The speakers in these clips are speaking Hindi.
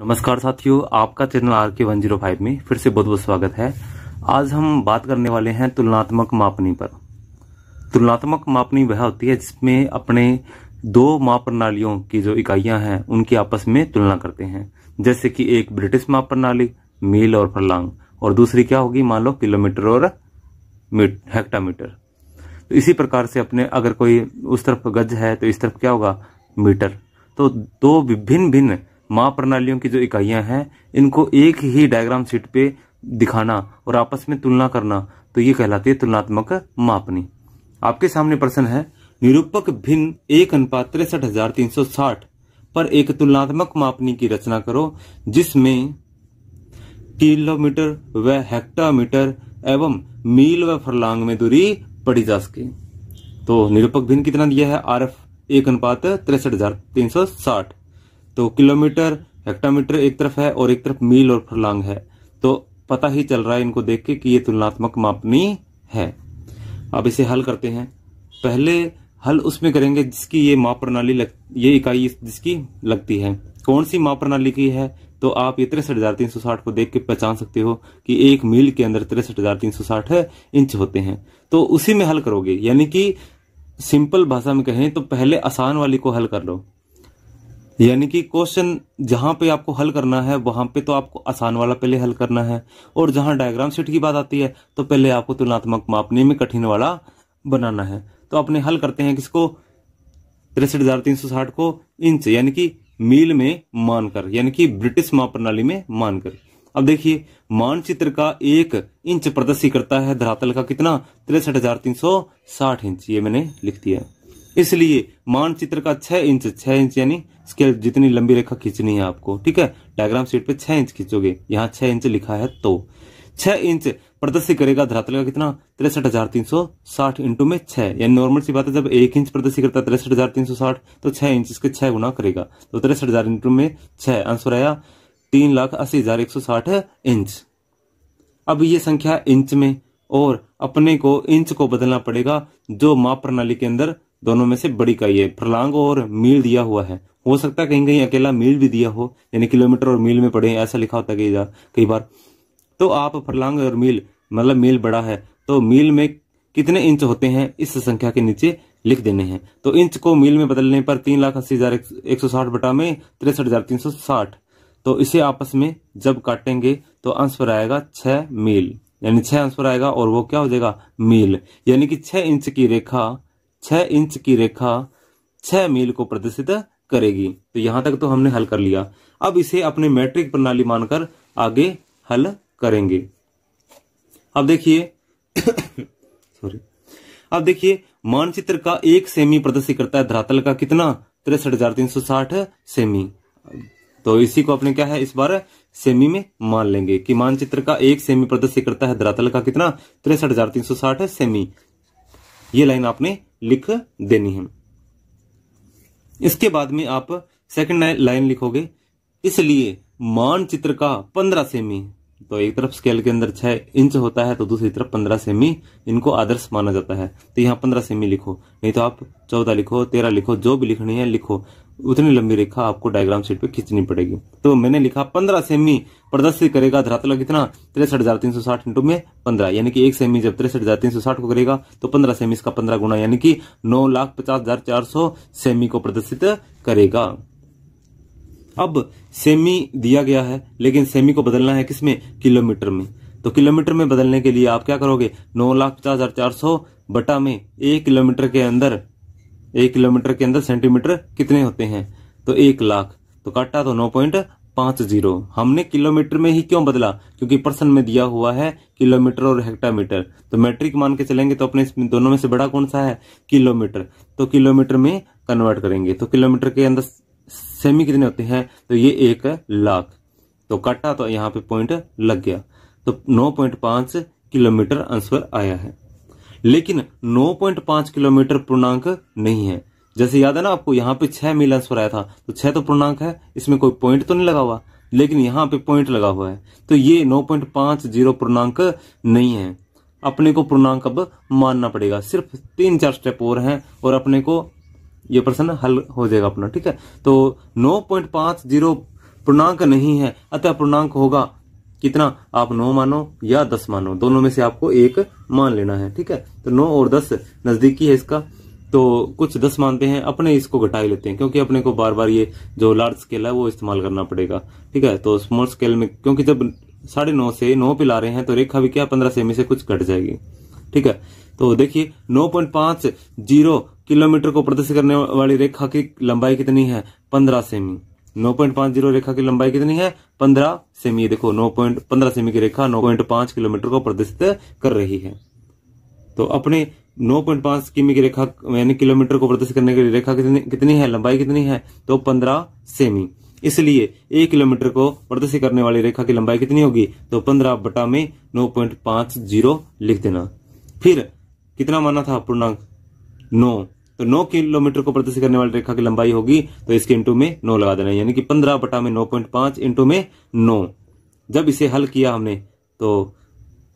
नमस्कार साथियों आपका channel R K one zero five में फिर से बहुत बहुत स्वागत है आज हम बात करने वाले हैं तुलनात्मक मापनी पर तुलनात्मक मापनी वह होती है जिसमें अपने दो माप प्रणालियों की जो इकाइयां हैं उनकी आपस में तुलना करते हैं जैसे कि एक ब्रिटिश माप प्रणाली मील और फरलांग और दूसरी क्या होगी मान लो किलोमीटर और हेक्टामीटर तो इसी प्रकार से अपने अगर कोई उस तरफ गज है तो इस तरफ क्या होगा मीटर तो दो विभिन्न भिन्न माप प्रणालियों की जो इकाइयां हैं इनको एक ही डायग्राम सीट पे दिखाना और आपस में तुलना करना तो ये कहलाती है तुलनात्मक मापनी आपके सामने प्रश्न है निरूपक भिन्न एक अनुपात तिरसठ हजार तीन सौ साठ पर एक तुलनात्मक मापनी की रचना करो जिसमें किलोमीटर व हेक्टामीटर एवं मील व फरलांग में दूरी पड़ी जा सके तो निरूपक भिन्न कितना दिया है आर एफ एक अनुपात तिरसठ हजार तीन सौ साठ तो किलोमीटर हेक्टामीटर एक तरफ है और एक तरफ मील और फरलांग है तो पता ही चल रहा है इनको देख के कि ये तुलनात्मक मापनी है अब इसे हल करते हैं पहले हल उसमें करेंगे जिसकी ये माप प्रणाली लग ये इकाई जिसकी लगती है कौन सी माप प्रणाली की है तो आप ये तिरसठ हजार तीन सौ साठ को देख के पहचान सकते हो कि एक मील के अंदर तिरसठ हजार तीन सौ साठ इंच होते हैं तो उसी में हल करोगे यानी कि सिंपल भाषा में कहें तो पहले आसान वाली को हल कर लो यानी कि क्वेश्चन जहां पे आपको हल करना है वहां पे तो आपको आसान वाला पहले हल करना है और जहां डायग्राम सीट की बात आती है तो पहले आपको तुलनात्मक मापने में कठिन वाला बनाना है तो अपने हल करते हैं किसको तिरसठ हजार तीन सौ साठ को इंच यानी कि मील में मानकर यानी कि ब्रिटिश माप प्रणाली में मानकर अब देखिए मानचित्र का एक इंच प्रदर्शित करता है धरातल का कितना तिरसठ हजार तीन सौ साठ इंच ये मैंने लिख दिया इसलिए मानचित्र का छह इंच छह इंच यानी स्केल जितनी लंबी रेखा खींचनी है आपको ठीक है डायग्राम शीट पे छह इंच खींचोगे यहाँ छह इंच लिखा है तो छह इंच प्रदर्शित करेगा धरातल का कितना तिरसठ हजार तीन सौ साठ इंटू में छह यानी नॉर्मल सी बात है जब एक इंच प्रदर्शित करता है तिरसठ हजार तीन सौ साठ तो छह इंच इसके छह गुना करेगा तो तिरसठ हजार इंटू में छह आंसर आया तीन लाख अस्सी हजार एक सौ साठ इंच अब ये संख्या इंच में और अपने को इंच को बदलना पड़ेगा जो माप प्रणाली के अंदर दोनों में से बड़ी का ये फरलांग और मील दिया हुआ है हो सकता है कहीं कहीं अकेला मील भी दिया हो यानी किलोमीटर और मील में पड़े ऐसा लिखा होता है कई बार कई बार तो आप फरलांग और मील मतलब मील बड़ा है तो मील में कितने इंच होते हैं इस संख्या के नीचे लिख देने हैं तो इंच को मील में बदलने पर तीन लाख अस्सी हजार एक सौ साठ बटा में तिरसठ हजार तीन सौ साठ तो इसे आपस में जब काटेंगे तो अंश पर आएगा छह मील यानी छह अंश पर आएगा और वो क्या हो जाएगा मील यानी कि छह इंच की रेखा छह इंच की रेखा छह मील को प्रदर्शित करेगी तो यहां तक तो हमने हल कर लिया अब इसे अपने मैट्रिक प्रणाली मानकर आगे हल करेंगे अब देखिए सॉरी अब देखिए मानचित्र का एक सेमी प्रदर्शित करता है धरातल का कितना तिरसठ हजार तीन सौ साठ सेमी तो इसी को अपने क्या है इस बार सेमी में मान लेंगे कि मानचित्र का एक सेमी प्रदर्शित करता है धरातल का कितना तिरसठ हजार तीन सौ साठ सेमी ये लाइन आपने लिख देनी है इसके बाद में आप सेकंड लाइन लिखोगे इसलिए मानचित्र का पंद्रह सेमी तो एक तरफ स्केल के अंदर छह इंच होता है तो दूसरी तरफ पंद्रह सेमी इनको आदर्श माना जाता है तो यहाँ पंद्रह सेमी लिखो नहीं तो आप चौदह लिखो तेरह लिखो जो भी लिखनी है लिखो उतनी लंबी रेखा आपको डायग्राम शीट पे खींचनी पड़ेगी तो मैंने लिखा पंद्रह सेमी प्रदर्शित करेगा धरातल कितना तिरसठ हजार तीन सौ साठ इंटू में पंद्रह यानी कि एक सेमी जब तिरसठ हजार तीन सौ साठ को करेगा तो पंद्रह सेमी इसका पंद्रह गुना यानी कि नौ लाख पचास हजार चार सौ सेमी को प्रदर्शित करेगा अब सेमी दिया गया है लेकिन सेमी को बदलना है किसमें किलोमीटर में तो किलोमीटर में बदलने के लिए आप क्या करोगे नौ लाख पचास हजार चार सौ बटा में एक किलोमीटर के अंदर एक किलोमीटर के अंदर सेंटीमीटर कितने होते हैं तो एक लाख तो काटा तो नौ पॉइंट पांच जीरो हमने किलोमीटर में ही क्यों बदला क्योंकि पर्सन में दिया हुआ है किलोमीटर और हेक्टामीटर तो मैट्रिक मान के चलेंगे तो अपने दोनों में से बड़ा कौन सा है किलोमीटर तो किलोमीटर में कन्वर्ट करेंगे तो किलोमीटर के अंदर सेमी कितने होते हैं तो ये एक लाख तो कटा तो यहाँ पे पॉइंट लग गया तो नौ पॉइंट पांच किलोमीटर आंसर आया है लेकिन नौ पॉइंट पांच किलोमीटर पूर्णांक नहीं है जैसे याद है ना आपको यहाँ पे छह मील आंसर आया था तो छह तो पूर्णांक है इसमें कोई पॉइंट तो नहीं लगा हुआ लेकिन यहाँ पे पॉइंट लगा हुआ है तो ये नौ पॉइंट पांच जीरो पूर्णांक नहीं है अपने को पूर्णांक अब मानना पड़ेगा सिर्फ तीन चार स्टेप और हैं और अपने को ये प्रश्न हल हो जाएगा अपना ठीक है तो नौ पॉइंट पांच जीरो पूर्णांक नहीं है अतः पूर्णांक होगा कितना आप नौ मानो या दस मानो दोनों में से आपको एक मान लेना है ठीक है तो नौ और दस नजदीकी है इसका तो कुछ दस मानते हैं अपने इसको घटा ही लेते हैं क्योंकि अपने को बार बार ये जो लार्ज स्केल है वो इस्तेमाल करना पड़ेगा ठीक है तो स्मॉल स्केल में क्योंकि जब साढ़े नौ से नौ पे ला रहे हैं तो रेखा भी क्या पंद्रह सेमी से कुछ घट जाएगी ठीक है तो देखिए नौ पॉइंट पांच जीरो किलोमीटर को प्रदर्शित करने वाली रेखा की लंबाई कितनी है पंद्रह सेमी नौ पॉइंट पांच जीरो रेखा की लंबाई कितनी है पंद्रह सेमी ये देखो नौ पॉइंट पंद्रह सेमी की रेखा नौ पॉइंट पांच किलोमीटर को प्रदर्शित कर रही है तो अपने नौ पॉइंट पांच किमी की रेखा यानी किलोमीटर को प्रदर्शित करने की रेखा कितनी कितनी है लंबाई कितनी है तो पंद्रह सेमी इसलिए एक किलोमीटर को प्रदर्शित करने वाली रेखा की लंबाई कितनी होगी तो पंद्रह बटा में नौ पॉइंट पांच जीरो लिख देना फिर कितना माना था पूर्णांक नौ तो नौ किलोमीटर को प्रदर्शित करने वाली रेखा की लंबाई होगी तो इसके इंटू में नौ लगा देना यानी कि पंद्रह बटा में नौ पॉइंट पांच इंटू में नौ जब इसे हल किया हमने तो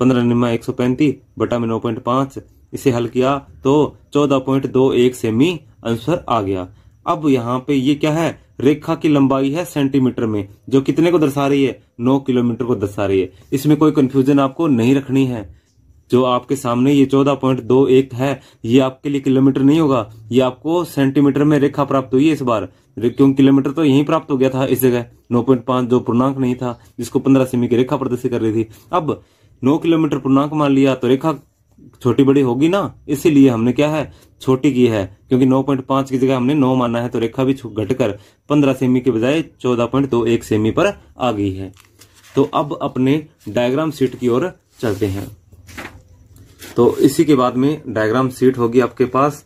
पंद्रह निम्मा एक सौ पैंतीस बटा में नौ पॉइंट पांच इसे हल किया तो चौदह पॉइंट दो एक सेमी आंसर आ गया अब यहाँ पे ये क्या है रेखा की लंबाई है सेंटीमीटर में जो कितने को दर्शा रही है नौ किलोमीटर को दर्शा रही है इसमें कोई कंफ्यूजन आपको नहीं रखनी है जो आपके सामने ये चौदह पॉइंट दो एक है ये आपके लिए किलोमीटर नहीं होगा ये आपको सेंटीमीटर में रेखा प्राप्त हुई है इस बार क्योंकि किलोमीटर तो यहीं प्राप्त हो गया था इस जगह नौ पॉइंट पांच जो पूर्णांक नहीं था जिसको पंद्रह सेमी की रेखा प्रदर्शित कर रही थी अब नौ किलोमीटर पूर्णांक मान लिया तो रेखा छोटी बड़ी होगी ना इसीलिए हमने क्या है छोटी की है क्योंकि 9.5 की जगह हमने 9 माना है तो रेखा भी घटकर 15 सेमी के बजाय 14.21 सेमी पर आ गई है तो अब अपने डायग्राम सीट की ओर चलते हैं तो इसी के बाद में डायग्राम सीट होगी आपके पास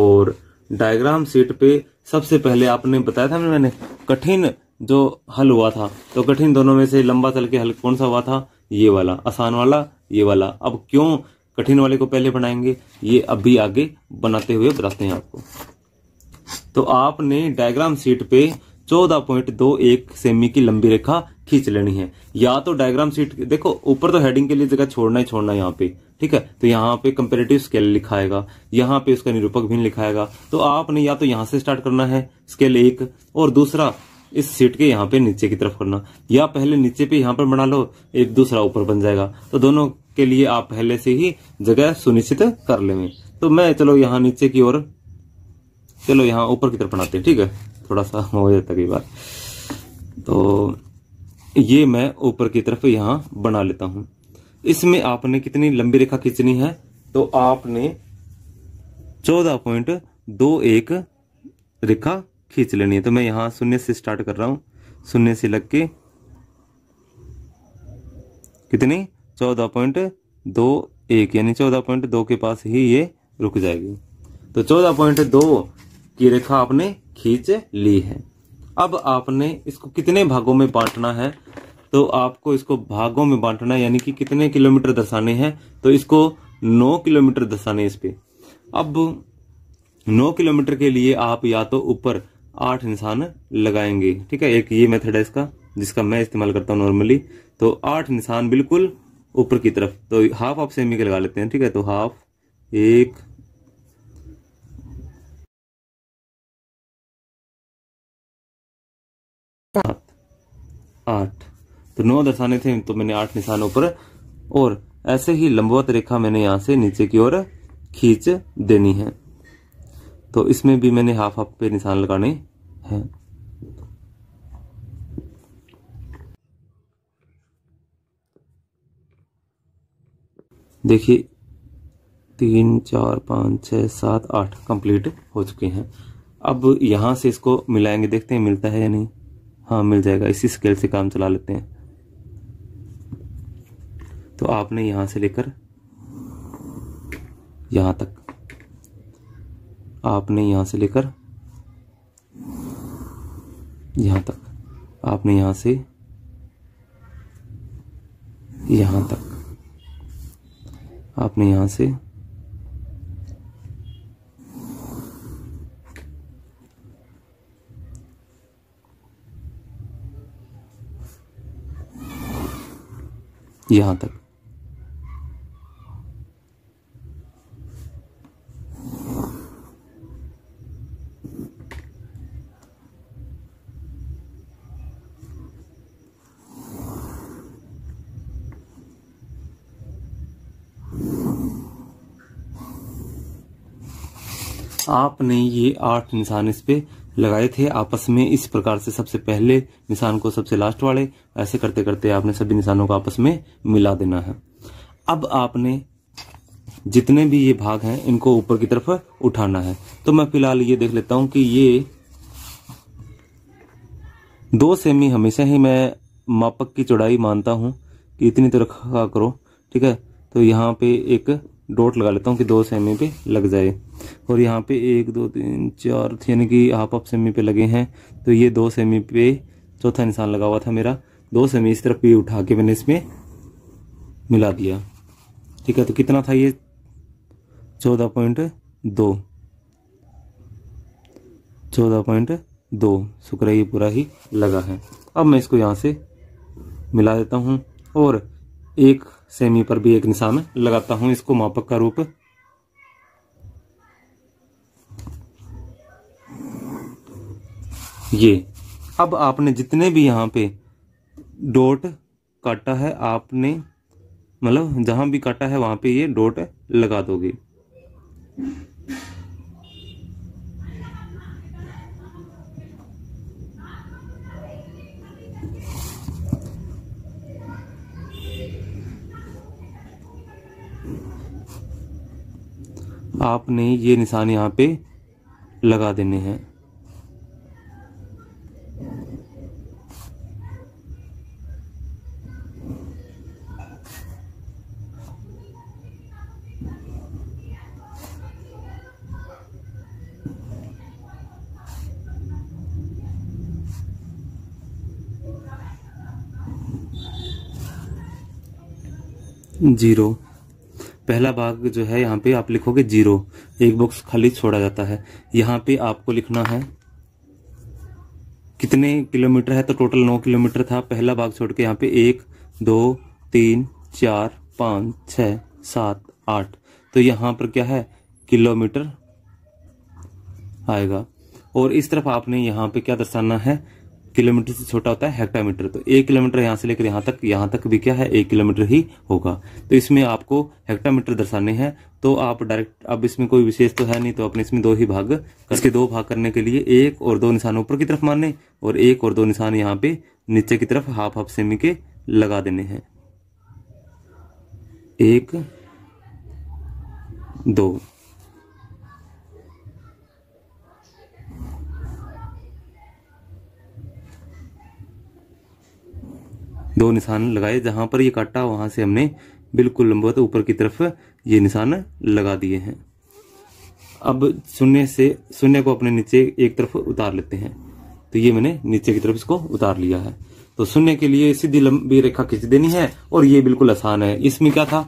और डायग्राम सीट पे सबसे पहले आपने बताया था मैंने कठिन जो हल हुआ था तो कठिन दोनों में से लंबा चल के हल कौन सा हुआ था ये वाला आसान वाला ये वाला अब क्यों कठिन वाले को पहले बनाएंगे ये अभी आगे बनाते हुए बताते हैं आपको तो आपने डायग्राम सीट पे 14.21 सेमी की लंबी रेखा खींच लेनी है या तो डायग्राम सीट देखो ऊपर तो हेडिंग के लिए जगह छोड़ना ही छोड़ना यहाँ पे ठीक है तो यहाँ पे कंपेरेटिव स्केल लिखाएगा यहाँ पे उसका निरूपक भी लिखाएगा तो आपने या तो यहाँ से स्टार्ट करना है स्केल एक और दूसरा इस सीट के यहाँ पे नीचे की तरफ करना या पहले नीचे पे यहाँ पर बना लो एक दूसरा ऊपर बन जाएगा तो दोनों के लिए आप पहले से ही जगह सुनिश्चित कर लेंगे तो मैं चलो यहाँ नीचे की ओर चलो यहाँ ऊपर की तरफ बनाते हैं ठीक है थोड़ा सा हो जाता कई बार तो ये मैं ऊपर की तरफ यहाँ बना लेता हूं इसमें आपने कितनी लंबी रेखा खींचनी है तो आपने चौदह पॉइंट दो एक रेखा खींच लेनी है तो मैं यहाँ शून्य से स्टार्ट कर रहा हूँ शून्य से लग के कितनी चौदह पॉइंट दो एक यानी चौदह पॉइंट दो के पास ही ये रुक जाएगी तो चौदह पॉइंट दो की रेखा आपने खींच ली है अब आपने इसको कितने भागों में बांटना है तो आपको इसको भागों में बांटना है यानी कि कितने किलोमीटर दर्शाने हैं तो इसको नौ किलोमीटर दर्शाने इस पर अब नौ किलोमीटर के लिए आप या तो ऊपर आठ निशान लगाएंगे ठीक है एक ये मेथड है इसका जिसका मैं इस्तेमाल करता हूँ नॉर्मली तो आठ निशान बिल्कुल ऊपर की तरफ तो हाफ आप सेमी के लगा लेते हैं ठीक है तो हाफ एक आठ तो नौ दर्शाने थे तो मैंने आठ निशानों पर और ऐसे ही लंबवत रेखा मैंने यहाँ से नीचे की ओर खींच देनी है तो इसमें भी मैंने हाफ हाफ पे निशान लगाने हैं देखिए तीन चार पाँच छह सात आठ कंप्लीट हो चुके हैं अब यहां से इसको मिलाएंगे देखते हैं मिलता है या नहीं हाँ मिल जाएगा इसी स्केल से काम चला लेते हैं तो आपने यहाँ से लेकर यहाँ तक आपने यहां से लेकर यहाँ तक आपने यहाँ से यहाँ तक आपने यहाँ से यहाँ तक आपने ये आठ निशान इस पे लगाए थे आपस में इस प्रकार से सबसे पहले निशान को सबसे लास्ट वाले ऐसे करते करते आपने सभी निशानों को आपस में मिला देना है अब आपने जितने भी ये भाग हैं इनको ऊपर की तरफ उठाना है तो मैं फिलहाल ये देख लेता हूं कि ये दो सेमी हमेशा ही मैं मापक की चौड़ाई मानता हूं कि इतनी तो रखा करो ठीक है तो यहाँ पे एक डॉट लगा लेता हूँ कि दो सेमी पे लग जाए और यहाँ पे एक दो तीन चार यानी कि हाफ हाफ सेमी पे लगे हैं तो ये दो सेमी पे चौथा निशान लगा हुआ था मेरा दो सेमी इस तरफ ये उठा के मैंने इसमें मिला दिया ठीक है तो कितना था ये चौदह पॉइंट दो चौदह पॉइंट दो शुक्र ये पूरा ही लगा है अब मैं इसको यहाँ से मिला देता हूँ और एक सेमी पर भी एक निशान लगाता हूं इसको मापक का रूप ये अब आपने जितने भी यहां पे डोट काटा है आपने मतलब जहां भी काटा है वहां पे ये डोट लगा दोगे आपने ये निशान यहाँ पे लगा देने हैं जीरो पहला भाग जो है यहाँ पे आप लिखोगे जीरो एक बॉक्स खाली छोड़ा जाता है यहाँ पे आपको लिखना है कितने किलोमीटर है तो टोटल नौ किलोमीटर था पहला भाग छोड़ के यहाँ पे एक दो तीन चार पाँच छ सात आठ तो यहाँ पर क्या है किलोमीटर आएगा और इस तरफ आपने यहाँ पे क्या दर्शाना है किलोमीटर से छोटा होता है हेक्टामीटर तो एक किलोमीटर यहाँ से लेकर यहाँ तक यहाँ तक भी क्या है एक किलोमीटर ही होगा तो इसमें आपको हेक्टामीटर दर्शाने हैं तो आप डायरेक्ट अब इसमें कोई विशेष तो है नहीं तो अपने इसमें दो ही भाग करके दो भाग करने के लिए एक और दो निशान ऊपर की तरफ मारने और एक और दो निशान यहाँ पे नीचे की तरफ हाफ हाफ सेमी के लगा देने हैं एक दो दो निशान लगाए जहां पर ये काटा वहां से हमने बिल्कुल लंबवत ऊपर की तरफ ये निशान लगा दिए हैं अब शून्य से शून्य को अपने नीचे एक तरफ उतार लेते हैं तो ये मैंने नीचे की तरफ इसको उतार लिया है तो शून्य के लिए सीधी लंबी रेखा खींच देनी है और ये बिल्कुल आसान है इसमें क्या था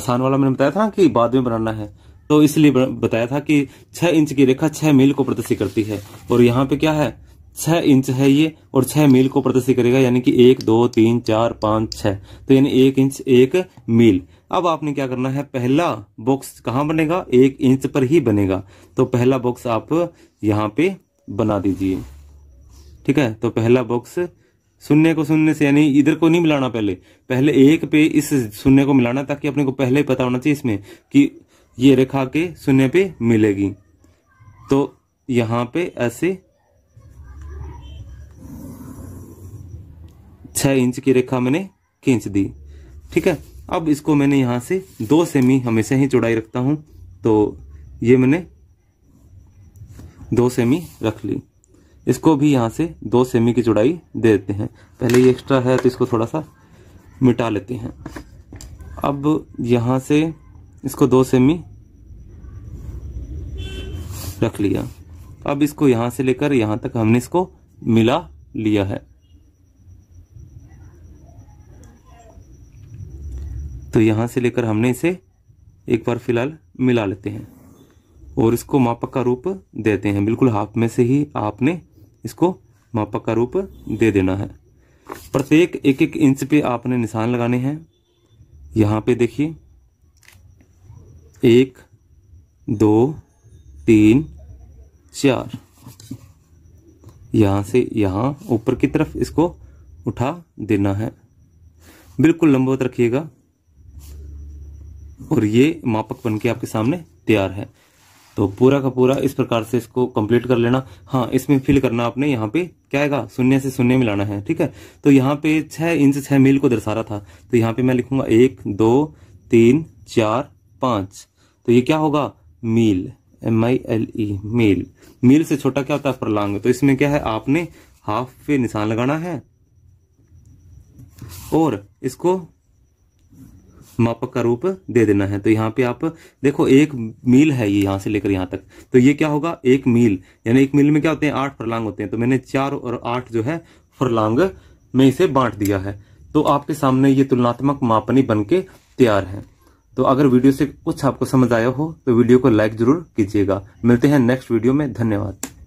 आसान वाला मैंने बताया था कि बाद में बनाना है तो इसलिए बताया था कि छह इंच की रेखा छह मील को प्रदर्शित करती है और यहाँ पे क्या है छह इंच है ये और छह मील को प्रदर्शित करेगा यानी कि एक दो तीन चार पांच छह तो यानी एक इंच एक मील अब आपने क्या करना है पहला बॉक्स कहाँ बनेगा एक इंच पर ही बनेगा तो पहला बॉक्स आप यहाँ पे बना दीजिए ठीक है तो पहला बॉक्स शून्य को शून्य से यानी इधर को नहीं मिलाना पहले पहले एक पे इस शून्य को मिलाना ताकि अपने को पहले ही पता होना चाहिए इसमें कि ये रेखा के शून्य पे मिलेगी तो यहाँ पे ऐसे छः इंच की रेखा मैंने खींच दी ठीक है अब इसको मैंने यहाँ से दो सेमी हमेशा ही चौड़ाई रखता हूँ तो ये मैंने दो सेमी रख ली इसको भी यहाँ से दो सेमी की चौड़ाई दे देते हैं पहले ये एक्स्ट्रा है तो इसको थोड़ा सा मिटा लेते हैं अब यहाँ से इसको दो सेमी रख लिया अब इसको यहाँ से लेकर यहाँ तक हमने इसको मिला लिया है तो यहाँ से लेकर हमने इसे एक बार फिलहाल मिला लेते हैं और इसको मापक का रूप देते हैं बिल्कुल हाफ में से ही आपने इसको मापक का रूप दे देना है प्रत्येक एक एक इंच पे आपने निशान लगाने हैं यहाँ पे देखिए एक दो तीन चार यहाँ से यहाँ ऊपर की तरफ इसको उठा देना है बिल्कुल लंबवत रखिएगा और ये मापक बन के आपके सामने तैयार है तो पूरा का पूरा इस प्रकार से इसको कंप्लीट कर लेना हाँ इसमें फिल करना आपने यहाँ पे क्या आएगा शून्य से शून्य मिलाना है ठीक है तो यहाँ पे छह इंच छह मील को दर्शा रहा था तो यहाँ पे मैं लिखूंगा एक दो तीन चार पांच तो ये क्या होगा मील एम आई एल ई मील मील से छोटा क्या होता है प्रलांग तो इसमें क्या है आपने हाफ पे निशान लगाना है और इसको मापक का रूप दे देना है तो यहाँ पे आप देखो एक मील है ये यहाँ से लेकर यहाँ तक तो ये क्या होगा एक मील यानी एक मील में क्या होते हैं आठ फरलांग होते हैं तो मैंने चार और आठ जो है फरलांग में इसे बांट दिया है तो आपके सामने ये तुलनात्मक मापनी बन के तैयार है तो अगर वीडियो से कुछ आपको समझ आया हो तो वीडियो को लाइक जरूर कीजिएगा मिलते हैं नेक्स्ट वीडियो में धन्यवाद